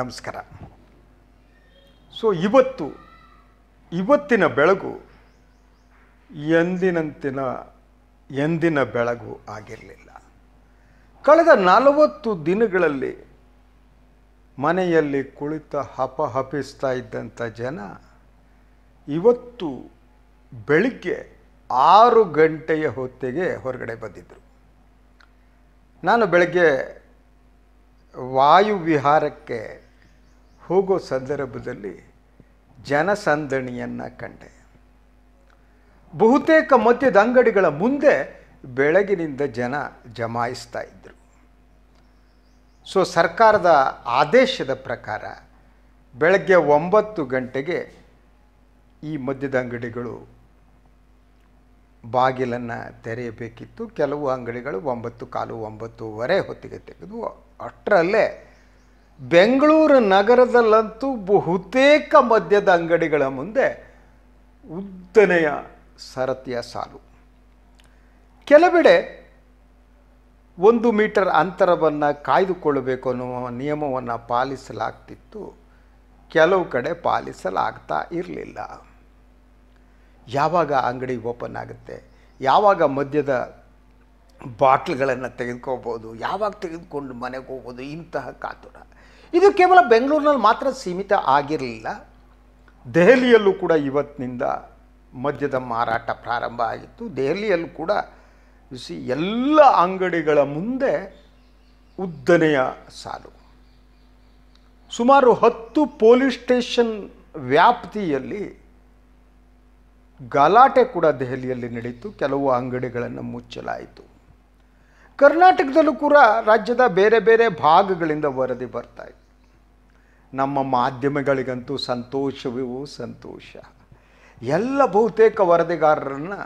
ನಮಸ್ಕಾರ ಸೊ ಇವತ್ತು ಇವತ್ತಿನ ಬೆಳಗು ಎಂದಿನಂತಿನ ಎಂದಿನ ಬೆಳಗು ಆಗಿರಲಿಲ್ಲ ಕಳೆದ ನಲವತ್ತು ದಿನಗಳಲ್ಲಿ ಮನೆಯಲ್ಲಿ ಕುಳಿತ ಹಪ ಹಪಿಸ್ತಾ ಇದ್ದಂಥ ಜನ ಇವತ್ತು ಬೆಳಿಗ್ಗೆ ಆರು ಗಂಟೆಯ ಹೊತ್ತಿಗೆ ಹೊರಗಡೆ ಬಂದಿದ್ದರು ನಾನು ಬೆಳಗ್ಗೆ ವಾಯುವಿಹಾರಕ್ಕೆ ಹೋಗೋ ಸಂದರ್ಭದಲ್ಲಿ ಜನಸಂದಣಿಯನ್ನು ಕಂಡೆ ಬಹುತೇಕ ಮದ್ಯದ ಅಂಗಡಿಗಳ ಮುಂದೆ ಬೆಳಗಿನಿಂದ ಜನ ಜಮಾಯಿಸ್ತಾ ಇದ್ದರು ಸೊ ಸರ್ಕಾರದ ಆದೇಶದ ಪ್ರಕಾರ ಬೆಳಗ್ಗೆ ಒಂಬತ್ತು ಗಂಟೆಗೆ ಈ ಮದ್ಯದ ಅಂಗಡಿಗಳು ಬಾಗಿಲನ್ನು ತೆರೆಯಬೇಕಿತ್ತು ಕೆಲವು ಅಂಗಡಿಗಳು ಒಂಬತ್ತು ಕಾಲು ಒಂಬತ್ತುವರೆ ಹೊತ್ತಿಗೆ ತೆಗೆದು ಅಷ್ಟರಲ್ಲೇ ಬೆಂಗಳೂರು ನಗರದಲ್ಲಂತೂ ಬಹುತೇಕ ಮದ್ಯದ ಅಂಗಡಿಗಳ ಮುಂದೆ ಉದ್ದನೆಯ ಸರತಿಯ ಸಾಲು ಕೆಲವೆಡೆ ಒಂದು ಮೀಟರ್ ಅಂತರವನ್ನು ಕಾಯ್ದುಕೊಳ್ಳಬೇಕು ಅನ್ನುವ ನಿಯಮವನ್ನು ಪಾಲಿಸಲಾಗ್ತಿತ್ತು ಕೆಲವು ಕಡೆ ಪಾಲಿಸಲಾಗ್ತಾ ಇರಲಿಲ್ಲ ಯಾವಾಗ ಅಂಗಡಿ ಓಪನ್ ಆಗುತ್ತೆ ಯಾವಾಗ ಮದ್ಯದ ಬಾಟ್ಲ್ಗಳನ್ನು ತೆಗೆದುಕೋಬೋದು ಯಾವಾಗ ತೆಗೆದುಕೊಂಡು ಮನೆಗೆ ಹೋಗ್ಬೋದು ಇಂತಹ ಕಾತುರ ಇದು ಕೇವಲ ಬೆಂಗಳೂರಿನಲ್ಲಿ ಮಾತ್ರ ಸೀಮಿತ ಆಗಿರಲಿಲ್ಲ ದೆಹಲಿಯಲ್ಲೂ ಕೂಡ ಇವತ್ತಿನಿಂದ ಮದ್ಯದ ಮಾರಾಟ ಪ್ರಾರಂಭ ಆಗಿತ್ತು ದೆಹಲಿಯಲ್ಲೂ ಕೂಡ ಸಿ ಎಲ್ಲ ಅಂಗಡಿಗಳ ಮುಂದೆ ಉದ್ದನೆಯ ಸಾಲು ಸುಮಾರು ಹತ್ತು ಪೊಲೀಸ್ ಸ್ಟೇಷನ್ ವ್ಯಾಪ್ತಿಯಲ್ಲಿ ಗಲಾಟೆ ಕೂಡ ದೆಹಲಿಯಲ್ಲಿ ನಡೆಯಿತು ಕೆಲವು ಅಂಗಡಿಗಳನ್ನು ಮುಚ್ಚಲಾಯಿತು ಕರ್ನಾಟಕದಲ್ಲೂ ಕೂಡ ರಾಜ್ಯದ ಬೇರೆ ಬೇರೆ ಭಾಗಗಳಿಂದ ವರದಿ ಬರ್ತಾ ನಮ್ಮ ಮಾಧ್ಯಮಗಳಿಗಂತೂ ಸಂತೋಷವೂ ಸಂತೋಷ ಎಲ್ಲ ಬಹುತೇಕ ವರದಿಗಾರರನ್ನು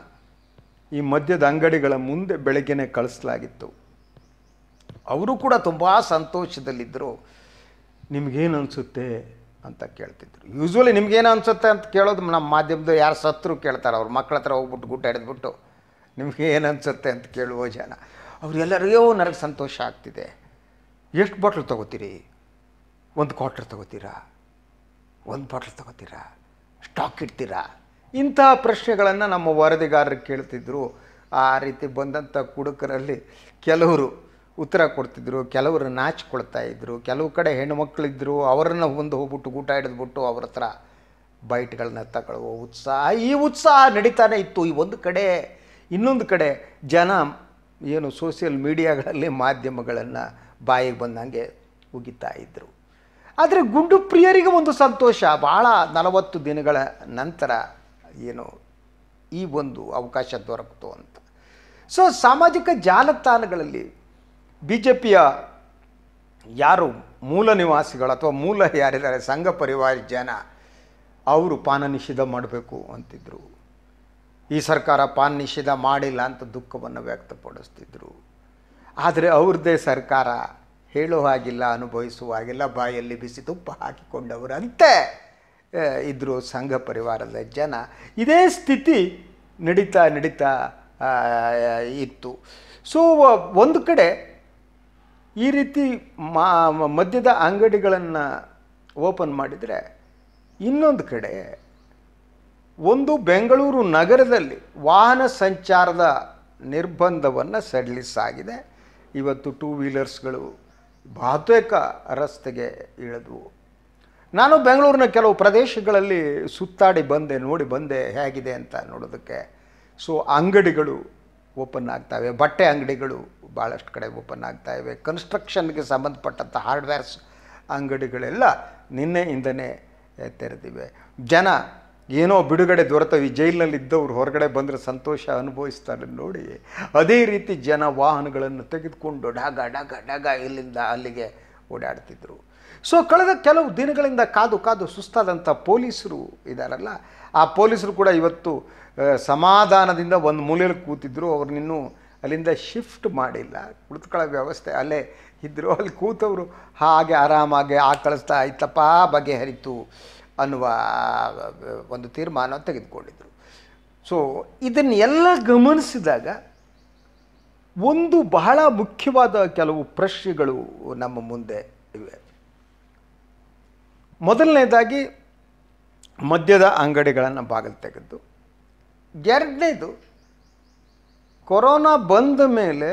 ಈ ಮದ್ಯದ ಅಂಗಡಿಗಳ ಮುಂದೆ ಬೆಳಗ್ಗೆನೆ ಕಳಿಸ್ಲಾಗಿತ್ತು ಅವರು ಕೂಡ ತುಂಬ ಸಂತೋಷದಲ್ಲಿದ್ದರು ನಿಮಗೇನು ಅನಿಸುತ್ತೆ ಅಂತ ಕೇಳ್ತಿದ್ರು ಯೂಶ್ವಲಿ ನಿಮಗೇನು ಅನಿಸುತ್ತೆ ಅಂತ ಕೇಳೋದು ನಮ್ಮ ಮಾಧ್ಯಮದ ಯಾರು ಸತ್ರು ಕೇಳ್ತಾರೆ ಅವ್ರ ಮಕ್ಕಳ ಹತ್ರ ಹೋಗ್ಬಿಟ್ಟು ಗುಡ್ಡ ಹಿಡಿದ್ಬಿಟ್ಟು ನಿಮ್ಗೆ ಏನು ಅನಿಸುತ್ತೆ ಅಂತ ಕೇಳುವ ಜನ ಅವರೆಲ್ಲರಿಗೂ ನನಗೆ ಸಂತೋಷ ಆಗ್ತಿದೆ ಎಷ್ಟು ಬಾಟ್ಲು ತೊಗೋತೀರಿ ಒಂದು ಕ್ವಾರ್ಟರ್ ತೊಗೋತೀರಾ ಒಂದು ಬಾಟ್ಲ್ ತೊಗೋತೀರಾ ಸ್ಟಾಕ್ ಇಡ್ತೀರಾ ಇಂಥ ಪ್ರಶ್ನೆಗಳನ್ನು ನಮ್ಮ ವರದಿಗಾರರು ಕೇಳ್ತಿದ್ರು ಆ ರೀತಿ ಬಂದಂಥ ಕುಡುಕರಲ್ಲಿ ಕೆಲವರು ಉತ್ತರ ಕೊಡ್ತಿದ್ರು ಕೆಲವರು ನಾಚಿಕೊಳ್ತಾ ಇದ್ದರು ಕೆಲವು ಕಡೆ ಹೆಣ್ಣುಮಕ್ಕಳಿದ್ದರು ಅವರನ್ನು ಒಂದು ಹೋಗ್ಬಿಟ್ಟು ಊಟ ಹಿಡಿದ್ಬಿಟ್ಟು ಅವ್ರ ಹತ್ರ ಬೈಟ್ಗಳನ್ನ ತಗೊಳ್ಳುವ ಉತ್ಸಾಹ ಈ ಉತ್ಸಾಹ ನಡೀತಾನೆ ಇತ್ತು ಈ ಒಂದು ಕಡೆ ಇನ್ನೊಂದು ಕಡೆ ಜನ ಏನು ಸೋಷಿಯಲ್ ಮೀಡಿಯಾಗಳಲ್ಲಿ ಮಾಧ್ಯಮಗಳನ್ನು ಬಾಯಿಗೆ ಬಂದಂಗೆ ಉಗಿತಾ ಇದ್ದರು ಆದರೆ ಗುಂಡು ಪ್ರಿಯರಿಗೆ ಒಂದು ಸಂತೋಷ ಭಾಳ ನಲವತ್ತು ದಿನಗಳ ನಂತರ ಏನು ಈ ಒಂದು ಅವಕಾಶ ದೊರಕಿತು ಅಂತ ಸೊ ಸಾಮಾಜಿಕ ಜಾಲತಾಣಗಳಲ್ಲಿ ಬಿ ಜೆ ಪಿಯ ಯಾರು ಮೂಲ ನಿವಾಸಿಗಳು ಅಥವಾ ಮೂಲ ಯಾರಿದ್ದಾರೆ ಸಂಘ ಪರಿವಾರ ಜನ ಅವರು ಪಾನ ನಿಷೇಧ ಮಾಡಬೇಕು ಅಂತಿದ್ದರು ಈ ಸರ್ಕಾರ ಪಾನ್ ನಿಷೇಧ ಮಾಡಿಲ್ಲ ಅಂತ ದುಃಖವನ್ನು ವ್ಯಕ್ತಪಡಿಸ್ತಿದ್ರು ಆದರೆ ಅವ್ರದ್ದೇ ಸರ್ಕಾರ ಹೇಳೋ ಹಾಗಿಲ್ಲ ಅನುಭವಿಸುವ ಹಾಗಿಲ್ಲ ಬಾಯಲ್ಲಿ ಬಿಸಿ ತುಪ್ಪ ಹಾಕಿಕೊಂಡವರಂತೆ ಇದ್ದರು ಸಂಘ ಪರಿವಾರದ ಜನ ಇದೇ ಸ್ಥಿತಿ ನಡೀತಾ ನಡೀತಾ ಇತ್ತು ಸೊ ಒಂದು ಕಡೆ ಈ ರೀತಿ ಮಾ ಮದ್ಯದ ಅಂಗಡಿಗಳನ್ನು ಓಪನ್ ಮಾಡಿದರೆ ಇನ್ನೊಂದು ಕಡೆ ಒಂದು ಬೆಂಗಳೂರು ನಗರದಲ್ಲಿ ವಾಹನ ಸಂಚಾರದ ನಿರ್ಬಂಧವನ್ನು ಸಡಿಲಿಸಾಗಿದೆ ಇವತ್ತು ಟೂ ವೀಲರ್ಸ್ಗಳು ಬಹುತೇಕ ರಸ್ತೆಗೆ ಇಳಿದವು ನಾನು ಬೆಂಗಳೂರಿನ ಕೆಲವು ಪ್ರದೇಶಗಳಲ್ಲಿ ಸುತ್ತಾಡಿ ಬಂದೆ ನೋಡಿ ಬಂದೆ ಹೇಗಿದೆ ಅಂತ ನೋಡೋದಕ್ಕೆ ಸೊ ಅಂಗಡಿಗಳು ಓಪನ್ ಆಗ್ತಾಯಿವೆ ಬಟ್ಟೆ ಅಂಗಡಿಗಳು ಭಾಳಷ್ಟು ಕಡೆ ಓಪನ್ ಆಗ್ತಾಯಿವೆ ಕನ್ಸ್ಟ್ರಕ್ಷನ್ಗೆ ಸಂಬಂಧಪಟ್ಟಂಥ ಹಾರ್ಡ್ವೇರ್ಸ್ ಅಂಗಡಿಗಳೆಲ್ಲ ನಿನ್ನೆಯಿಂದನೇ ತೆರೆದಿವೆ ಜನ ಏನೋ ಬಿಡುಗಡೆ ದೊರೆತವಿ ಜೈಲಿನಲ್ಲಿ ಇದ್ದವರು ಹೊರಗಡೆ ಬಂದರೆ ಸಂತೋಷ ಅನುಭವಿಸ್ತಾರೆ ನೋಡಿ ಅದೇ ರೀತಿ ಜನ ವಾಹನಗಳನ್ನು ತೆಗೆದುಕೊಂಡು ಡಾಗ ಡಾಗ ಡಾಗ ಇಲ್ಲಿಂದ ಅಲ್ಲಿಗೆ ಓಡಾಡ್ತಿದ್ರು ಸೊ ಕಳೆದ ಕೆಲವು ದಿನಗಳಿಂದ ಕಾದು ಕಾದು ಸುಸ್ತಾದಂಥ ಪೊಲೀಸರು ಇದ್ದಾರಲ್ಲ ಆ ಪೊಲೀಸರು ಕೂಡ ಇವತ್ತು ಸಮಾಧಾನದಿಂದ ಒಂದು ಮೂಲೆಯಲ್ಲಿ ಕೂತಿದ್ರು ನಿನ್ನೂ ಅಲ್ಲಿಂದ ಶಿಫ್ಟ್ ಮಾಡಿಲ್ಲ ಕುಳಿತುಕೊಳ್ಳೋ ವ್ಯವಸ್ಥೆ ಅಲ್ಲೇ ಇದ್ದರು ಅಲ್ಲಿ ಕೂತವರು ಹಾಗೆ ಆರಾಮಾಗಿ ಆ ಕಳಿಸ್ತಾ ಆಯ್ತಪ್ಪ ಬಗೆಹರಿತು ಅನ್ನುವ ಒಂದು ತೀರ್ಮಾನ ತೆಗೆದುಕೊಂಡಿದ್ದರು ಸೊ ಇದನ್ನೆಲ್ಲ ಗಮನಿಸಿದಾಗ ಒಂದು ಬಹಳ ಮುಖ್ಯವಾದ ಕೆಲವು ಪ್ರಶ್ನೆಗಳು ನಮ್ಮ ಮುಂದೆ ಇವೆ ಮೊದಲನೇದಾಗಿ ಮದ್ಯದ ಅಂಗಡಿಗಳನ್ನು ಬಾಗಿಲು ತೆಗೆದು ಎರಡನೇದು ಕೊರೋನಾ ಬಂದ ಮೇಲೆ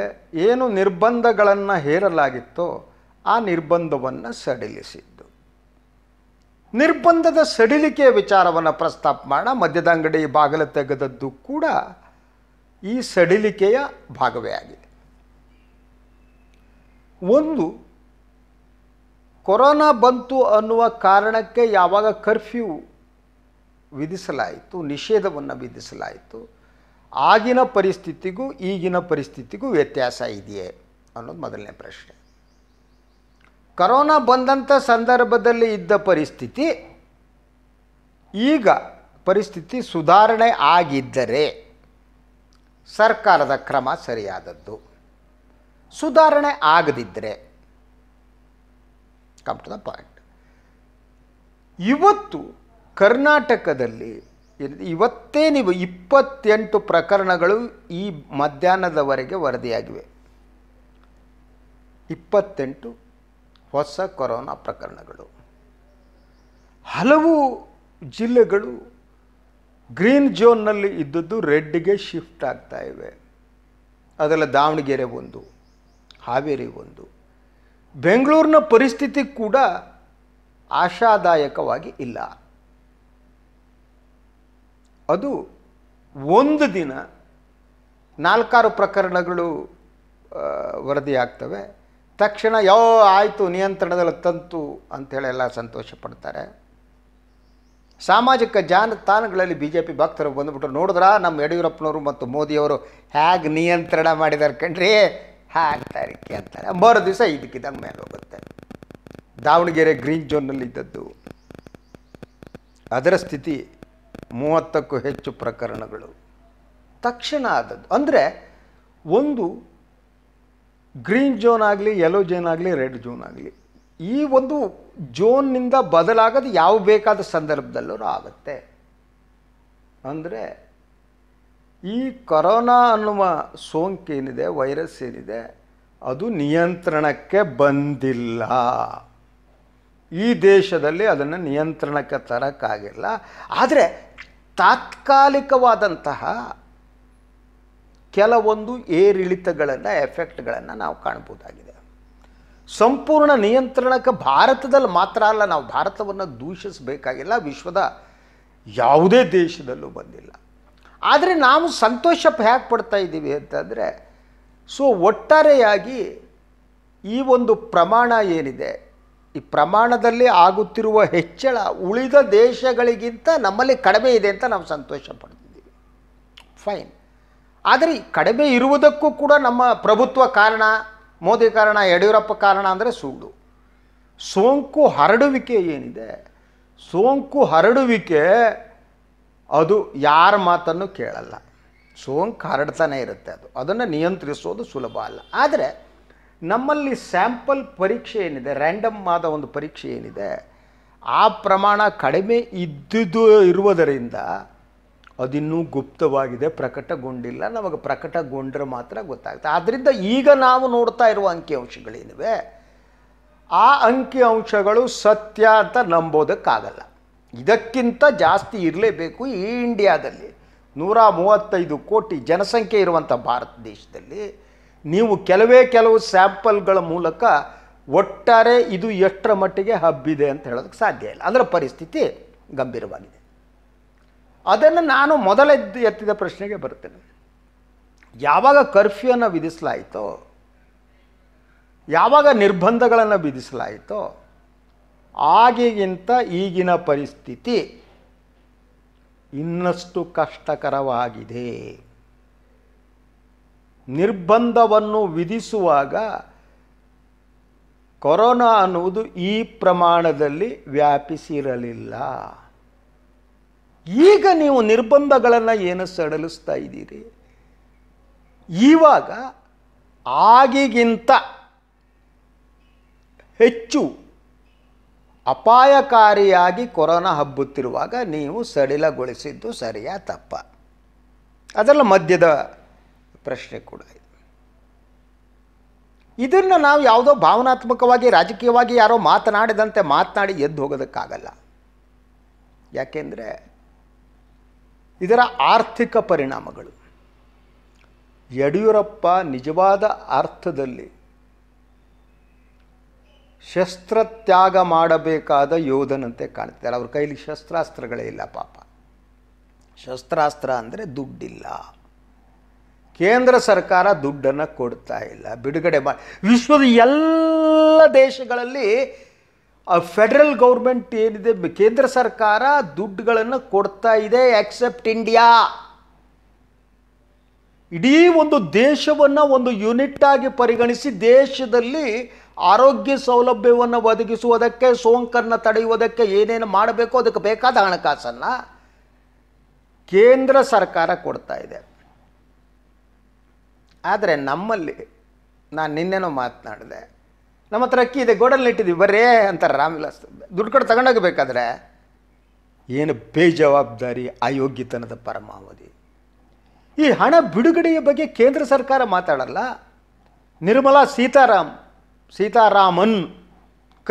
ಏನು ನಿರ್ಬಂಧಗಳನ್ನು ಹೇರಲಾಗಿತ್ತೋ ಆ ನಿರ್ಬಂಧವನ್ನು ಸಡಿಲಿಸಿ ನಿರ್ಬಂಧದ ಸಡಿಲಿಕೆಯ ವಿಚಾರವನ್ನು ಪ್ರಸ್ತಾಪ ಮಾಡೋಣ ಮದ್ಯದ ಅಂಗಡಿ ಬಾಗಿಲು ತೆಗೆದದ್ದು ಕೂಡ ಈ ಸಡಿಲಿಕೆಯ ಭಾಗವೇ ಆಗಿದೆ ಒಂದು ಕೊರೋನಾ ಬಂತು ಅನ್ನುವ ಕಾರಣಕ್ಕೆ ಯಾವಾಗ ಕರ್ಫ್ಯೂ ವಿಧಿಸಲಾಯಿತು ನಿಷೇಧವನ್ನು ವಿಧಿಸಲಾಯಿತು ಆಗಿನ ಪರಿಸ್ಥಿತಿಗೂ ಈಗಿನ ಪರಿಸ್ಥಿತಿಗೂ ವ್ಯತ್ಯಾಸ ಇದೆಯೇ ಅನ್ನೋದು ಮೊದಲನೇ ಪ್ರಶ್ನೆ ಕರೋನಾ ಬಂದಂಥ ಸಂದರ್ಭದಲ್ಲಿ ಇದ್ದ ಪರಿಸ್ಥಿತಿ ಈಗ ಪರಿಸ್ಥಿತಿ ಸುಧಾರಣೆ ಆಗಿದ್ದರೆ ಸರ್ಕಾರದ ಕ್ರಮ ಸರಿಯಾದದ್ದು ಸುಧಾರಣೆ ಆಗದಿದ್ದರೆ ಕಮ್ ಟು ದ ಪಾಯಿಂಟ್ ಇವತ್ತು ಕರ್ನಾಟಕದಲ್ಲಿ ಇವತ್ತೇ ನೀವು ಇಪ್ಪತ್ತೆಂಟು ಪ್ರಕರಣಗಳು ಈ ಮಧ್ಯಾಹ್ನದವರೆಗೆ ವರದಿಯಾಗಿವೆ ಇಪ್ಪತ್ತೆಂಟು ಹೊಸ ಕೊರೋನಾ ಪ್ರಕರಣಗಳು ಹಲವು ಜಿಲ್ಲೆಗಳು ಗ್ರೀನ್ ಝೋನ್ನಲ್ಲಿ ಇದ್ದದ್ದು ರೆಡ್ಗೆ ಶಿಫ್ಟ್ ಆಗ್ತಾ ಇವೆ ಅದೆಲ್ಲ ದಾವಣಗೆರೆ ಒಂದು ಹಾವೇರಿ ಒಂದು ಬೆಂಗಳೂರಿನ ಪರಿಸ್ಥಿತಿ ಕೂಡ ಆಶಾದಾಯಕವಾಗಿ ಇಲ್ಲ ಅದು ಒಂದು ದಿನ ನಾಲ್ಕಾರು ಪ್ರಕರಣಗಳು ವರದಿಯಾಗ್ತವೆ ತಕ್ಷಣ ಯೋ ಆಯಿತು ನಿಯಂತ್ರಣದಲ್ಲಿ ತಂತು ಅಂಥೇಳಿ ಎಲ್ಲ ಸಂತೋಷ ಪಡ್ತಾರೆ ಸಾಮಾಜಿಕ ಜಾಲತಾಣಗಳಲ್ಲಿ ಬಿ ಜೆ ಪಿ ಭಕ್ತರು ಬಂದುಬಿಟ್ಟು ನೋಡಿದ್ರ ನಮ್ಮ ಯಡಿಯೂರಪ್ಪನವರು ಮತ್ತು ಮೋದಿಯವರು ಹೇಗೆ ನಿಯಂತ್ರಣ ಮಾಡಿದ್ದಾರೆ ಕಣ್ರಿ ತಾರೀಕೆ ಅಂತಾರೆ ಮರು ದಿವಸ ಇದಕ್ಕಿದ್ದಂಗೆ ಮೇಲೆ ಹೋಗುತ್ತೆ ದಾವಣಗೆರೆ ಗ್ರೀನ್ ಝೋನ್ನಲ್ಲಿ ಇದ್ದದ್ದು ಅದರ ಸ್ಥಿತಿ ಮೂವತ್ತಕ್ಕೂ ಹೆಚ್ಚು ಪ್ರಕರಣಗಳು ತಕ್ಷಣ ಆದದ್ದು ಅಂದರೆ ಒಂದು ಗ್ರೀನ್ ಜೋನ್ ಆಗಲಿ ಯೆಲ್ಲೋ ಜೋನ್ ಆಗಲಿ ರೆಡ್ ಜೋನ್ ಆಗಲಿ ಈ ಒಂದು ಜೋನ್ನಿಂದ ಬದಲಾಗೋದು ಯಾವ ಬೇಕಾದ ಸಂದರ್ಭದಲ್ಲೂ ಆಗುತ್ತೆ ಅಂದರೆ ಈ ಕೊರೋನಾ ಅನ್ನುವ ಸೋಂಕೇನಿದೆ ವೈರಸ್ ಏನಿದೆ ಅದು ನಿಯಂತ್ರಣಕ್ಕೆ ಬಂದಿಲ್ಲ ಈ ದೇಶದಲ್ಲಿ ಅದನ್ನು ನಿಯಂತ್ರಣಕ್ಕೆ ತರೋಕ್ಕಾಗಿಲ್ಲ ಆದರೆ ತಾತ್ಕಾಲಿಕವಾದಂತಹ ಕೆಲವೊಂದು ಏರಿಳಿತಗಳನ್ನು ಎಫೆಕ್ಟ್ಗಳನ್ನು ನಾವು ಕಾಣ್ಬೋದಾಗಿದೆ ಸಂಪೂರ್ಣ ನಿಯಂತ್ರಣಕ್ಕೆ ಭಾರತದಲ್ಲಿ ಮಾತ್ರ ಅಲ್ಲ ನಾವು ಭಾರತವನ್ನು ದೂಷಿಸಬೇಕಾಗಿಲ್ಲ ವಿಶ್ವದ ಯಾವುದೇ ದೇಶದಲ್ಲೂ ಬಂದಿಲ್ಲ ಆದರೆ ನಾವು ಸಂತೋಷ ಹೇಗೆ ಪಡ್ತಾ ಇದ್ದೀವಿ ಅಂತಂದರೆ ಸೊ ಒಟ್ಟಾರೆಯಾಗಿ ಈ ಒಂದು ಪ್ರಮಾಣ ಏನಿದೆ ಈ ಪ್ರಮಾಣದಲ್ಲಿ ಆಗುತ್ತಿರುವ ಹೆಚ್ಚಳ ಉಳಿದ ದೇಶಗಳಿಗಿಂತ ನಮ್ಮಲ್ಲಿ ಕಡಿಮೆ ಇದೆ ಅಂತ ನಾವು ಸಂತೋಷ ಪಡ್ತಿದ್ದೀವಿ ಫೈನ್ ಆದರೆ ಕಡಿಮೆ ಇರುವುದಕ್ಕೂ ಕೂಡ ನಮ್ಮ ಪ್ರಭುತ್ವ ಕಾರಣ ಮೋದಿ ಕಾರಣ ಯಡಿಯೂರಪ್ಪ ಕಾರಣ ಅಂದರೆ ಸುಳ್ಳು ಸೋಂಕು ಹರಡುವಿಕೆ ಏನಿದೆ ಸೋಂಕು ಹರಡುವಿಕೆ ಅದು ಯಾರ ಮಾತನ್ನು ಕೇಳಲ್ಲ ಸೋಂಕು ಹರಡ್ತಾನೆ ಇರುತ್ತೆ ಅದು ಅದನ್ನು ನಿಯಂತ್ರಿಸೋದು ಸುಲಭ ಅಲ್ಲ ಆದರೆ ನಮ್ಮಲ್ಲಿ ಸ್ಯಾಂಪಲ್ ಪರೀಕ್ಷೆ ಏನಿದೆ ರ್ಯಾಂಡಮ್ ಆದ ಒಂದು ಪರೀಕ್ಷೆ ಏನಿದೆ ಆ ಪ್ರಮಾಣ ಕಡಿಮೆ ಇದ್ದುದು ಇರುವುದರಿಂದ ಅದಿನ್ನೂ ಗುಪ್ತವಾಗಿದೆ ಪ್ರಕಟಗೊಂಡಿಲ್ಲ ನಮಗೆ ಪ್ರಕಟಗೊಂಡ್ರೆ ಮಾತ್ರ ಗೊತ್ತಾಗುತ್ತೆ ಆದ್ದರಿಂದ ಈಗ ನಾವು ನೋಡ್ತಾ ಇರುವ ಅಂಕಿಅಂಶಗಳೇನಿವೆ ಆ ಅಂಕಿಅಂಶಗಳು ಸತ್ಯ ಅಂತ ನಂಬೋದಕ್ಕಾಗಲ್ಲ ಇದಕ್ಕಿಂತ ಜಾಸ್ತಿ ಇರಲೇಬೇಕು ಈ ಇಂಡಿಯಾದಲ್ಲಿ ನೂರ ಮೂವತ್ತೈದು ಕೋಟಿ ಜನಸಂಖ್ಯೆ ಇರುವಂಥ ಭಾರತ ದೇಶದಲ್ಲಿ ನೀವು ಕೆಲವೇ ಕೆಲವು ಸ್ಯಾಂಪಲ್ಗಳ ಮೂಲಕ ಒಟ್ಟಾರೆ ಇದು ಎಷ್ಟರ ಮಟ್ಟಿಗೆ ಹಬ್ಬಿದೆ ಅಂತ ಹೇಳೋದಕ್ಕೆ ಸಾಧ್ಯ ಇಲ್ಲ ಅದರ ಪರಿಸ್ಥಿತಿ ಗಂಭೀರವಾಗಿದೆ ಅದನ್ನು ನಾನು ಮೊದಲೆದ್ದು ಎತ್ತಿದ ಪ್ರಶ್ನೆಗೆ ಬರ್ತೇನೆ ಯಾವಾಗ ಕರ್ಫ್ಯೂನ ವಿಧಿಸಲಾಯಿತೋ ಯಾವಾಗ ನಿರ್ಬಂಧಗಳನ್ನು ವಿಧಿಸಲಾಯಿತೋ ಆಗಿಗಿಂತ ಈಗಿನ ಪರಿಸ್ಥಿತಿ ಇನ್ನಷ್ಟು ಕಷ್ಟಕರವಾಗಿದೆ ನಿರ್ಬಂಧವನ್ನು ವಿಧಿಸುವಾಗ ಕೊರೋನಾ ಅನ್ನುವುದು ಈ ಪ್ರಮಾಣದಲ್ಲಿ ವ್ಯಾಪಿಸಿರಲಿಲ್ಲ ಈಗ ನೀವು ನಿರ್ಬಂಧಗಳನ್ನು ಏನು ಸಡಲಿಸ್ತಾ ಇದ್ದೀರಿ ಈವಾಗ ಆಗಿಗಿಂತ ಹೆಚ್ಚು ಅಪಾಯಕಾರಿಯಾಗಿ ಕೊರೋನಾ ಹಬ್ಬುತ್ತಿರುವಾಗ ನೀವು ಸಡಿಲಗೊಳಿಸಿದ್ದು ಸರಿಯಾ ತಪ್ಪ ಅದೆಲ್ಲ ಮಧ್ಯದ ಪ್ರಶ್ನೆ ಕೂಡ ಇದೆ ಇದನ್ನು ನಾವು ಯಾವುದೋ ಭಾವನಾತ್ಮಕವಾಗಿ ರಾಜಕೀಯವಾಗಿ ಯಾರೋ ಮಾತನಾಡಿದಂತೆ ಮಾತನಾಡಿ ಎದ್ದು ಹೋಗೋದಕ್ಕಾಗಲ್ಲ ಯಾಕೆಂದರೆ ಇದರ ಆರ್ಥಿಕ ಪರಿಣಾಮಗಳು ಯಡಿಯೂರಪ್ಪ ನಿಜವಾದ ಅರ್ಥದಲ್ಲಿ ಶಸ್ತ್ರತ್ಯಾಗ ಮಾಡಬೇಕಾದ ಯೋಧನಂತೆ ಕಾಣ್ತಿದ್ದಾರೆ ಅವ್ರ ಕೈಲಿ ಶಸ್ತ್ರಾಸ್ತ್ರಗಳೇ ಇಲ್ಲ ಪಾಪ ಶಸ್ತ್ರಾಸ್ತ್ರ ಅಂದರೆ ದುಡ್ಡಿಲ್ಲ ಕೇಂದ್ರ ಸರ್ಕಾರ ದುಡ್ಡನ್ನು ಕೊಡ್ತಾ ಇಲ್ಲ ಬಿಡುಗಡೆ ಮಾಡಿ ವಿಶ್ವದ ಎಲ್ಲ ದೇಶಗಳಲ್ಲಿ ಆ ಫೆಡರಲ್ ಗೌರ್ಮೆಂಟ್ ಏನಿದೆ ಕೇಂದ್ರ ಸರ್ಕಾರ ದುಡ್ಡುಗಳನ್ನು ಕೊಡ್ತಾ ಇದೆ ಎಕ್ಸೆಪ್ಟ್ ಇಂಡಿಯಾ ಇಡೀ ಒಂದು ದೇಶವನ್ನು ಒಂದು ಯೂನಿಟ್ ಆಗಿ ಪರಿಗಣಿಸಿ ದೇಶದಲ್ಲಿ ಆರೋಗ್ಯ ಸೌಲಭ್ಯವನ್ನು ಒದಗಿಸುವುದಕ್ಕೆ ಸೋಂಕನ್ನು ತಡೆಯುವುದಕ್ಕೆ ಏನೇನು ಮಾಡಬೇಕು ಅದಕ್ಕೆ ಬೇಕಾದ ಹಣಕಾಸನ್ನು ಕೇಂದ್ರ ಸರ್ಕಾರ ಕೊಡ್ತಾ ಇದೆ ಆದರೆ ನಮ್ಮಲ್ಲಿ ನಾನು ನಿನ್ನೆನೋ ಮಾತನಾಡಿದೆ ನಮ್ಮ ಹತ್ರ ಅಕ್ಕಿ ಇದೆ ಗೋಡಲ್ಲಿ ಇಟ್ಟಿದ್ದೀವಿ ಬರ್ರೇ ಅಂತಾರೆ ರಾಮವಿಲಾಸ್ ದುಡ್ಡು ಕೊಟ್ಟು ತಗೊಂಡೋಗಬೇಕಾದ್ರೆ ಏನು ಬೇಜವಾಬ್ದಾರಿ ಅಯೋಗ್ಯತನದ ಪರಮಾವಧಿ ಈ ಹಣ ಬಿಡುಗಡೆಯ ಬಗ್ಗೆ ಕೇಂದ್ರ ಸರ್ಕಾರ ಮಾತಾಡಲ್ಲ ನಿರ್ಮಲಾ ಸೀತಾರಾಮ್ ಸೀತಾರಾಮನ್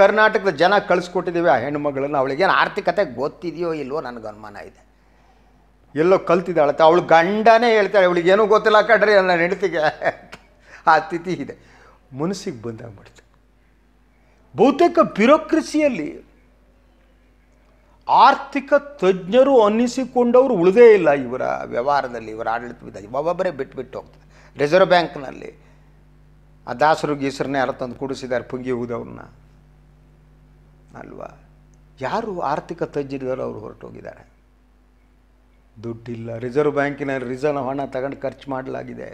ಕರ್ನಾಟಕದ ಜನ ಕಳಿಸ್ಕೊಟ್ಟಿದ್ದೀವಿ ಆ ಹೆಣ್ಮಗಳನ್ನು ಅವಳಿಗೇನು ಆರ್ಥಿಕತೆ ಗೊತ್ತಿದೆಯೋ ಇಲ್ವೋ ನನಗೆ ಅನುಮಾನ ಇದೆ ಎಲ್ಲೋ ಕಲ್ತಿದ್ದಾಳೆ ಅವಳು ಗಂಡನೇ ಹೇಳ್ತಾಳೆ ಅವಳಿಗೇನೂ ಗೊತ್ತಿಲ್ಲ ಕಡ್ರಿ ನನ್ನ ಹೆಂಡತಿಗೆ ಆ ಸ್ಥಿತಿ ಇದೆ ಮನಸ್ಸಿಗೆ ಬಂದಾಗ್ಬಿಡ್ತು ಬಹುತೇಕ ಬ್ಯೂರೋಕ್ರೆಸಿಯಲ್ಲಿ ಆರ್ಥಿಕ ತಜ್ಞರು ಅನ್ನಿಸಿಕೊಂಡವರು ಉಳಿದೇ ಇಲ್ಲ ಇವರ ವ್ಯವಹಾರದಲ್ಲಿ ಇವರ ಆಡಳಿತ ವಿಧಾನ ಒಬ್ಬೊಬ್ಬರೇ ಬಿಟ್ಟು ಬಿಟ್ಟು ಹೋಗ್ತಾರೆ ರಿಸರ್ವ್ ಬ್ಯಾಂಕ್ನಲ್ಲಿ ಆ ದಾಸರು ಗೀಸರನ್ನೇ ಯಾರು ತಂದು ಕೂಡಿಸಿದ್ದಾರೆ ಪುಂಗಿ ಹೂದವ್ರನ್ನ ಅಲ್ವಾ ಯಾರು ಆರ್ಥಿಕ ತಜ್ಞರಿದ್ದಾರೆ ಅವರು ಹೊರಟೋಗಿದ್ದಾರೆ ದುಡ್ಡಿಲ್ಲ ರಿಸರ್ವ್ ಬ್ಯಾಂಕಿನಲ್ಲಿ ರಿಸರ್ವ್ ಹಣ ತಗೊಂಡು ಖರ್ಚು ಮಾಡಲಾಗಿದೆ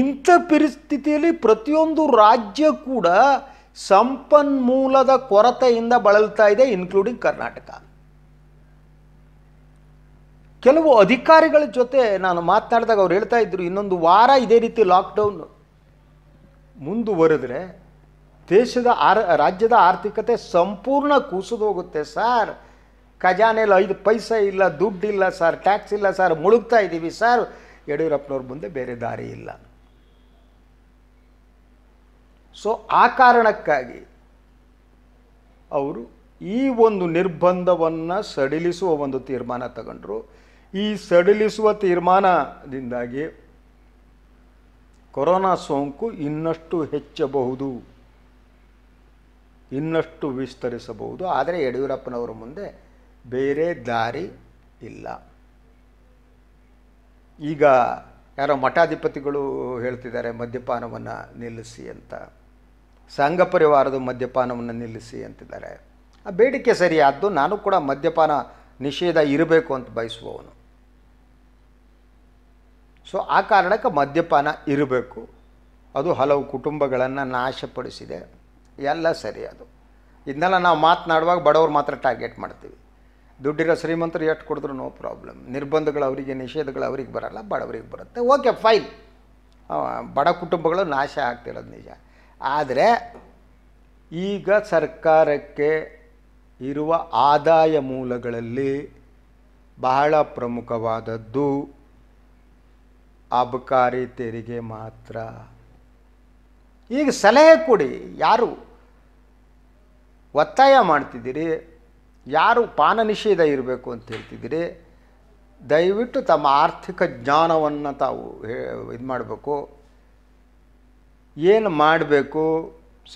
ಇಂಥ ಪರಿಸ್ಥಿತಿಯಲ್ಲಿ ಪ್ರತಿಯೊಂದು ರಾಜ್ಯ ಕೂಡ ಸಂಪನ್ಮೂಲದ ಕೊರತೆಯಿಂದ ಬಳಲ್ತಾ ಇದೆ ಇನ್ಕ್ಲೂಡಿಂಗ್ ಕರ್ನಾಟಕ ಕೆಲವು ಅಧಿಕಾರಿಗಳ ಜೊತೆ ನಾನು ಮಾತನಾಡಿದಾಗ ಅವ್ರು ಹೇಳ್ತಾ ಇದ್ರು ಇನ್ನೊಂದು ವಾರ ಇದೇ ರೀತಿ ಲಾಕ್ಡೌನ್ ಮುಂದುವರೆದ್ರೆ ದೇಶದ ಆರ್ ರಾಜ್ಯದ ಆರ್ಥಿಕತೆ ಸಂಪೂರ್ಣ ಕುಸಿದು ಹೋಗುತ್ತೆ ಸರ್ ಖಜಾನೆಯಲ್ಲಿ ಐದು ಪೈಸೆ ಇಲ್ಲ ದುಡ್ಡಿಲ್ಲ ಸರ್ ಟ್ಯಾಕ್ಸ್ ಇಲ್ಲ ಸರ್ ಮುಳುಗ್ತಾ ಇದ್ದೀವಿ ಸರ್ ಯಡಿಯೂರಪ್ಪನವ್ರ ಮುಂದೆ ಬೇರೆ ದಾರಿ ಇಲ್ಲ ಸೊ ಆ ಕಾರಣಕ್ಕಾಗಿ ಅವರು ಈ ಒಂದು ನಿರ್ಬಂಧವನ್ನು ಸಡಿಲಿಸುವ ಒಂದು ತೀರ್ಮಾನ ತಗೊಂಡ್ರು ಈ ಸಡಿಲಿಸುವ ತೀರ್ಮಾನದಿಂದಾಗಿ ಕೊರೋನಾ ಸೋಂಕು ಇನ್ನಷ್ಟು ಹೆಚ್ಚಬಹುದು ಇನ್ನಷ್ಟು ವಿಸ್ತರಿಸಬಹುದು ಆದರೆ ಯಡಿಯೂರಪ್ಪನವರ ಮುಂದೆ ಬೇರೆ ದಾರಿ ಇಲ್ಲ ಈಗ ಯಾರೋ ಮಠಾಧಿಪತಿಗಳು ಹೇಳ್ತಿದ್ದಾರೆ ಮದ್ಯಪಾನವನ್ನು ನಿಲ್ಲಿಸಿ ಅಂತ ಸಂಘ ಪರಿವಾರದ ಮದ್ಯಪಾನವನ್ನು ನಿಲ್ಲಿಸಿ ಅಂತಿದ್ದಾರೆ ಆ ಬೇಡಿಕೆ ಸರಿಯಾದ್ದು ನಾನು ಕೂಡ ಮದ್ಯಪಾನ ನಿಷೇಧ ಇರಬೇಕು ಅಂತ ಬಯಸುವವನು ಸೊ ಆ ಕಾರಣಕ್ಕೆ ಮದ್ಯಪಾನ ಇರಬೇಕು ಅದು ಹಲವು ಕುಟುಂಬಗಳನ್ನು ನಾಶಪಡಿಸಿದೆ ಎಲ್ಲ ಸರಿ ಅದು ಇದನ್ನೆಲ್ಲ ನಾವು ಮಾತನಾಡುವಾಗ ಬಡವ್ರು ಮಾತ್ರ ಟಾರ್ಗೆಟ್ ಮಾಡ್ತೀವಿ ದುಡ್ಡಿರೋ ಶ್ರೀಮಂತರು ಎಷ್ಟು ಕೊಡಿದ್ರು ನೋ ಪ್ರಾಬ್ಲಮ್ ನಿರ್ಬಂಧಗಳು ಅವರಿಗೆ ನಿಷೇಧಗಳು ಅವ್ರಿಗೆ ಬರಲ್ಲ ಬಡವರಿಗೆ ಬರುತ್ತೆ ಓಕೆ ಫೈನ್ ಬಡ ಕುಟುಂಬಗಳು ನಾಶ ಆಗ್ತಿರೋದು ನಿಜ ಆದರೆ ಈಗ ಸರ್ಕಾರಕ್ಕೆ ಇರುವ ಆದಾಯ ಮೂಲಗಳಲ್ಲಿ ಬಹಳ ಪ್ರಮುಖವಾದದ್ದು ಅಬಕಾರಿ ತೆರಿಗೆ ಮಾತ್ರ ಈಗ ಸಲಹೆ ಕೊಡಿ ಯಾರು ಒತ್ತಾಯ ಮಾಡ್ತಿದ್ದೀರಿ ಯಾರು ಪಾನ ನಿಷೇಧ ಇರಬೇಕು ಅಂತ ಹೇಳ್ತಿದ್ದೀರಿ ದಯವಿಟ್ಟು ತಮ್ಮ ಆರ್ಥಿಕ ಜ್ಞಾನವನ್ನು ತಾವು ಇದು ಮಾಡಬೇಕು ಏನು ಮಾಡಬೇಕು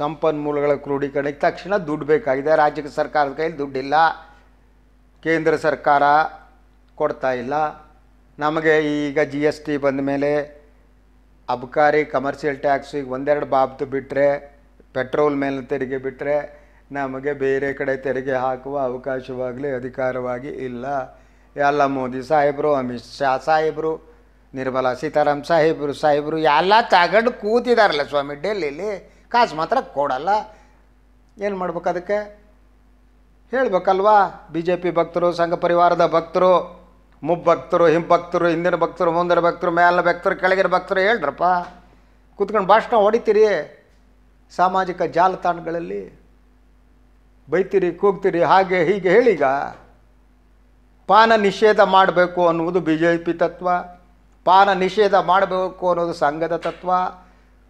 ಸಂಪನ್ಮೂಲಗಳ ಕ್ರೋಢೀಕರಣಕ್ಕೆ ತಕ್ಷಣ ದುಡ್ಡು ಬೇಕಾಗಿದೆ ರಾಜ್ಯ ಸರ್ಕಾರದ ಕೈಯಲ್ಲಿ ದುಡ್ಡಿಲ್ಲ ಕೇಂದ್ರ ಸರ್ಕಾರ ಕೊಡ್ತಾ ಇಲ್ಲ ನಮಗೆ ಈಗ ಜಿ ಎಸ್ ಟಿ ಬಂದ ಮೇಲೆ ಅಬಕಾರಿ ಕಮರ್ಷಿಯಲ್ ಟ್ಯಾಕ್ಸ್ ಈಗ ಒಂದೆರಡು ಬಾಬ್ದು ಬಿಟ್ಟರೆ ಪೆಟ್ರೋಲ್ ಮೇಲೆ ತೆರಿಗೆ ಬಿಟ್ಟರೆ ನಮಗೆ ಬೇರೆ ಕಡೆ ತೆರಿಗೆ ಹಾಕುವ ಅವಕಾಶವಾಗಲಿ ಅಧಿಕಾರವಾಗಿ ಇಲ್ಲ ಎಲ್ಲ ಮೋದಿ ಸಾಹೇಬರು ಅಮಿತ್ ಶಾ ಸಾಹೇಬರು ನಿರ್ಮಲಾ ಸೀತಾರಾಮ್ ಸಾಹೇಬರು ಸಾಹೇಬರು ಎಲ್ಲ ತಗೊಂಡು ಕೂತಿದಾರಲ್ಲ ಸ್ವಾಮಿ ಡೆಲ್ಲಿ ಕಾಸು ಮಾತ್ರ ಕೊಡಲ್ಲ ಏನು ಮಾಡ್ಬೇಕು ಅದಕ್ಕೆ ಹೇಳ್ಬೇಕಲ್ವಾ ಬಿ ಜೆ ಪಿ ಭಕ್ತರು ಸಂಘ ಪರಿವಾರದ ಭಕ್ತರು ಮುಬ್ಬಕ್ತರು ಹಿಂಭಕ್ತರು ಹಿಂದಿನ ಭಕ್ತರು ಮುಂದಿನ ಭಕ್ತರು ಮೇಲಿನ ಭಕ್ತರು ಕೆಳಗಿನ ಭಕ್ತರು ಹೇಳ್ರಪ್ಪ ಕೂತ್ಕೊಂಡು ಭಾಷಣ ಹೊಡಿತೀರಿ ಸಾಮಾಜಿಕ ಜಾಲತಾಣಗಳಲ್ಲಿ ಬೈತೀರಿ ಕೂಗ್ತೀರಿ ಹಾಗೆ ಹೀಗೆ ಹೇಳಿಗ ಪಾನ ನಿಷೇಧ ಮಾಡಬೇಕು ಅನ್ನುವುದು ಬಿ ಜೆ ಪಿ ತತ್ವ ಪಾನ ನಿಷೇಧ ಮಾಡಬೇಕು ಅನ್ನೋದು ಸಂಘದ ತತ್ವ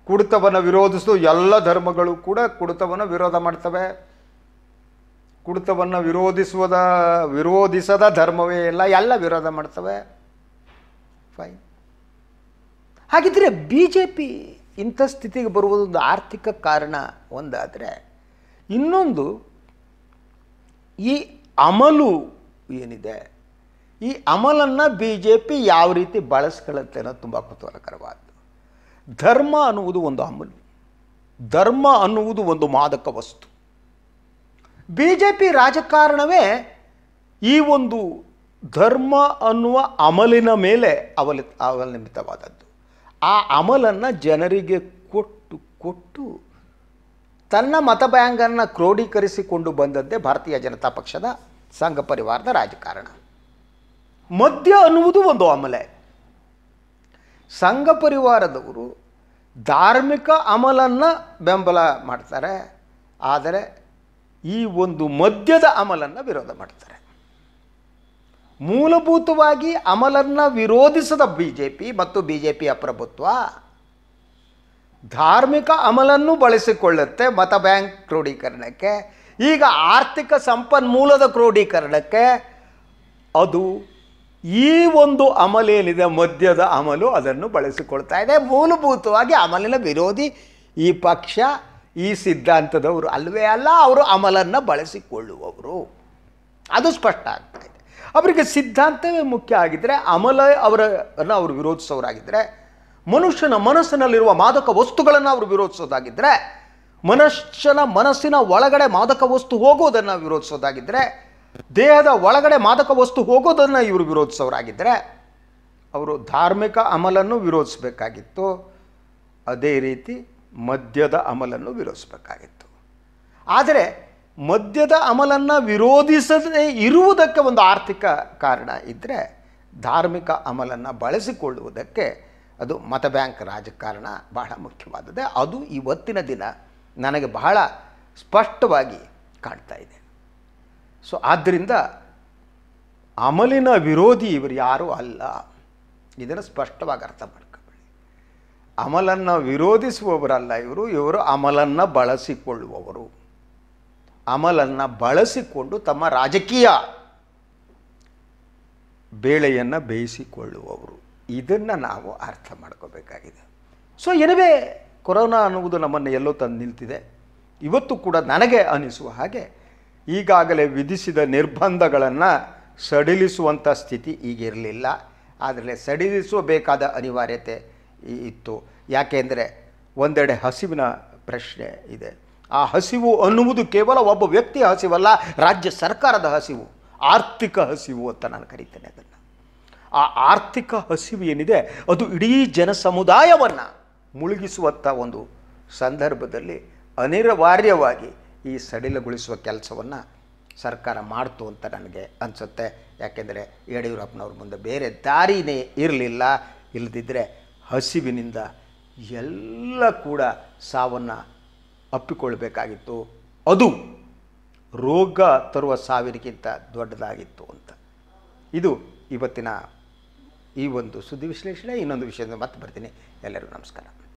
ಕುಡಿತವನ್ನು ವಿರೋಧಿಸು ಎಲ್ಲ ಧರ್ಮಗಳು ಕೂಡ ಕುಡಿತವನ್ನು ವಿರೋಧ ಮಾಡ್ತವೆ ಕುಡಿತವನ್ನು ವಿರೋಧಿಸುವುದ ವಿರೋಧಿಸದ ಧರ್ಮವೇ ಇಲ್ಲ ಎಲ್ಲ ವಿರೋಧ ಮಾಡ್ತವೆ ಫೈನ್ ಹಾಗಿದ್ದರೆ ಬಿ ಜೆ ಪಿ ಇಂಥ ಸ್ಥಿತಿಗೆ ಬರುವುದೊಂದು ಆರ್ಥಿಕ ಕಾರಣ ಒಂದಾದರೆ ಇನ್ನೊಂದು ಈ ಅಮಲು ಏನಿದೆ ಈ ಅಮಲನ್ನು ಬಿ ಜೆ ಪಿ ಯಾವ ರೀತಿ ಬಳಸ್ಕೊಳ್ಳುತ್ತೆ ಅನ್ನೋದು ತುಂಬ ಕುತೂಹಲಕರವಾದ್ದು ಧರ್ಮ ಅನ್ನುವುದು ಒಂದು ಅಮಲು ಧರ್ಮ ಅನ್ನುವುದು ಒಂದು ಮಾದಕ ವಸ್ತು ಬಿ ಜೆ ಪಿ ರಾಜಕಾರಣವೇ ಈ ಒಂದು ಧರ್ಮ ಅನ್ನುವ ಅಮಲಿನ ಮೇಲೆ ಅವಲಿ ಅವಲಂಬಿತವಾದದ್ದು ಆ ಅಮಲನ್ನು ಜನರಿಗೆ ಕೊಟ್ಟು ಕೊಟ್ಟು ತನ್ನ ಮತಬ್ಯಾಂಗನ್ನು ಕ್ರೋಢೀಕರಿಸಿಕೊಂಡು ಬಂದದ್ದೇ ಭಾರತೀಯ ಜನತಾ ಪಕ್ಷದ ಸಂಘ ಪರಿವಾರದ ರಾಜಕಾರಣ ಮದ್ಯ ಅನ್ನುವುದು ಒಂದು ಅಮಲೆ ಸಂಘ ಪರಿವಾರದವರು ಧಾರ್ಮಿಕ ಅಮಲನ್ನು ಬೆಂಬಲ ಮಾಡ್ತಾರೆ ಆದರೆ ಈ ಒಂದು ಮದ್ಯದ ಅಮಲನ್ನು ವಿರೋಧ ಮಾಡ್ತಾರೆ ಮೂಲಭೂತವಾಗಿ ಅಮಲನ್ನು ವಿರೋಧಿಸದ ಬಿ ಜೆ ಪಿ ಮತ್ತು ಬಿ ಜೆ ಪಿ ಅಪ್ರಭುತ್ವ ಧಾರ್ಮಿಕ ಅಮಲನ್ನು ಬಳಸಿಕೊಳ್ಳುತ್ತೆ ಮತ ಬ್ಯಾಂಕ್ ಕ್ರೋಢೀಕರಣಕ್ಕೆ ಈಗ ಆರ್ಥಿಕ ಸಂಪನ್ಮೂಲದ ಕ್ರೋಢೀಕರಣಕ್ಕೆ ಅದು ಈ ಒಂದು ಅಮಲೇನಿದೆ ಮದ್ಯದ ಅಮಲು ಅದನ್ನು ಬಳಸಿಕೊಳ್ತಾ ಇದೆ ಮೂಲಭೂತವಾಗಿ ಅಮಲಿನ ವಿರೋಧಿ ಈ ಪಕ್ಷ ಈ ಸಿದ್ಧಾಂತದವರು ಅಲ್ವೇ ಅಲ್ಲ ಅವರು ಅಮಲನ್ನು ಬಳಸಿಕೊಳ್ಳುವವರು ಅದು ಸ್ಪಷ್ಟ ಆಗ್ತಾ ಇದೆ ಅವರಿಗೆ ಸಿದ್ಧಾಂತವೇ ಮುಖ್ಯ ಆಗಿದ್ದರೆ ಅಮಲ ಅವರನ್ನು ಅವರು ವಿರೋಧಿಸೋರಾಗಿದ್ದರೆ ಮನುಷ್ಯನ ಮನಸ್ಸಿನಲ್ಲಿರುವ ಮಾದಕ ವಸ್ತುಗಳನ್ನು ಅವರು ವಿರೋಧಿಸೋದಾಗಿದ್ದರೆ ಮನುಷ್ಯನ ಮನಸ್ಸಿನ ಒಳಗಡೆ ಮಾದಕ ವಸ್ತು ಹೋಗುವುದನ್ನು ವಿರೋಧಿಸೋದಾಗಿದ್ದರೆ ದೇಹದ ಒಳಗಡೆ ಮಾದಕ ವಸ್ತು ಹೋಗೋದನ್ನು ಇವರು ವಿರೋಧಿಸೋರಾಗಿದ್ದರೆ ಅವರು ಧಾರ್ಮಿಕ ಅಮಲನ್ನು ವಿರೋಧಿಸಬೇಕಾಗಿತ್ತು ಅದೇ ರೀತಿ ಮದ್ಯದ ಅಮಲನ್ನು ವಿರೋಧಿಸಬೇಕಾಗಿತ್ತು ಆದರೆ ಮದ್ಯದ ಅಮಲನ್ನು ವಿರೋಧಿಸದೇ ಇರುವುದಕ್ಕೆ ಒಂದು ಆರ್ಥಿಕ ಕಾರಣ ಇದ್ದರೆ ಧಾರ್ಮಿಕ ಅಮಲನ್ನು ಬಳಸಿಕೊಳ್ಳುವುದಕ್ಕೆ ಅದು ಮತ ಬ್ಯಾಂಕ್ ರಾಜಕಾರಣ ಬಹಳ ಮುಖ್ಯವಾದದ್ದು ಅದು ಇವತ್ತಿನ ದಿನ ನನಗೆ ಬಹಳ ಸ್ಪಷ್ಟವಾಗಿ ಕಾಣ್ತಾ ಇದೆ ಸೊ ಆದ್ದರಿಂದ ಅಮಲಿನ ವಿರೋಧಿ ಇವರು ಯಾರೂ ಅಲ್ಲ ಇದನ್ನು ಸ್ಪಷ್ಟವಾಗಿ ಅರ್ಥ ಮಾಡ್ಕೊಳ್ಳಿ ಅಮಲನ್ನು ವಿರೋಧಿಸುವವರಲ್ಲ ಇವರು ಇವರು ಅಮಲನ್ನು ಬಳಸಿಕೊಳ್ಳುವವರು ಅಮಲನ್ನು ಬಳಸಿಕೊಂಡು ತಮ್ಮ ರಾಜಕೀಯ ಬೇಳೆಯನ್ನು ಬೇಯಿಸಿಕೊಳ್ಳುವವರು ಇದನ್ನು ನಾವು ಅರ್ಥ ಮಾಡ್ಕೋಬೇಕಾಗಿದೆ ಸೊ ಏನವೇ ಕೊರೋನಾ ಅನ್ನುವುದು ನಮ್ಮನ್ನು ಎಲ್ಲೋ ತಂದು ನಿಲ್ತಿದೆ ಇವತ್ತು ಕೂಡ ನನಗೆ ಅನಿಸುವ ಹಾಗೆ ಈಗಾಗಲೇ ವಿಧಿಸಿದ ನಿರ್ಬಂಧಗಳನ್ನು ಸಡಿಲಿಸುವಂಥ ಸ್ಥಿತಿ ಈಗಿರಲಿಲ್ಲ ಆದರೆ ಸಡಿಲಿಸಬೇಕಾದ ಅನಿವಾರ್ಯತೆ ಇತ್ತು ಯಾಕೆಂದರೆ ಒಂದೆಡೆ ಹಸಿವಿನ ಪ್ರಶ್ನೆ ಇದೆ ಆ ಹಸಿವು ಅನ್ನುವುದು ಕೇವಲ ಒಬ್ಬ ವ್ಯಕ್ತಿಯ ಹಸಿವಲ್ಲ ರಾಜ್ಯ ಸರ್ಕಾರದ ಹಸಿವು ಆರ್ಥಿಕ ಹಸಿವು ಅಂತ ನಾನು ಕರಿತೇನೆ ಅದನ್ನು ಆ ಆರ್ಥಿಕ ಹಸಿವು ಏನಿದೆ ಅದು ಇಡೀ ಜನ ಸಮುದಾಯವನ್ನು ಮುಳುಗಿಸುವಂಥ ಒಂದು ಸಂದರ್ಭದಲ್ಲಿ ಅನಿವಾರ್ಯವಾಗಿ ಈ ಸಡಿಲಗೊಳಿಸುವ ಕೆಲಸವನ್ನು ಸರ್ಕಾರ ಮಾಡ್ತು ಅಂತ ನನಗೆ ಅನಿಸುತ್ತೆ ಯಾಕೆಂದರೆ ಯಡಿಯೂರಪ್ಪನವ್ರ ಮುಂದೆ ಬೇರೆ ದಾರಿನೇ ಇರಲಿಲ್ಲ ಇಲ್ಲದಿದ್ದರೆ ಹಸಿವಿನಿಂದ ಎಲ್ಲ ಕೂಡ ಸಾವನ್ನು ಅಪ್ಪಿಕೊಳ್ಬೇಕಾಗಿತ್ತು ಅದು ರೋಗ ತರುವ ಸಾವಿರಕ್ಕಿಂತ ದೊಡ್ಡದಾಗಿತ್ತು ಅಂತ ಇದು ಇವತ್ತಿನ ಈ ಒಂದು ಸುದ್ದಿ ವಿಶ್ಲೇಷಣೆ ಇನ್ನೊಂದು ವಿಷಯದ ಮತ್ತೆ ಬರ್ತೀನಿ ಎಲ್ಲರಿಗೂ ನಮಸ್ಕಾರ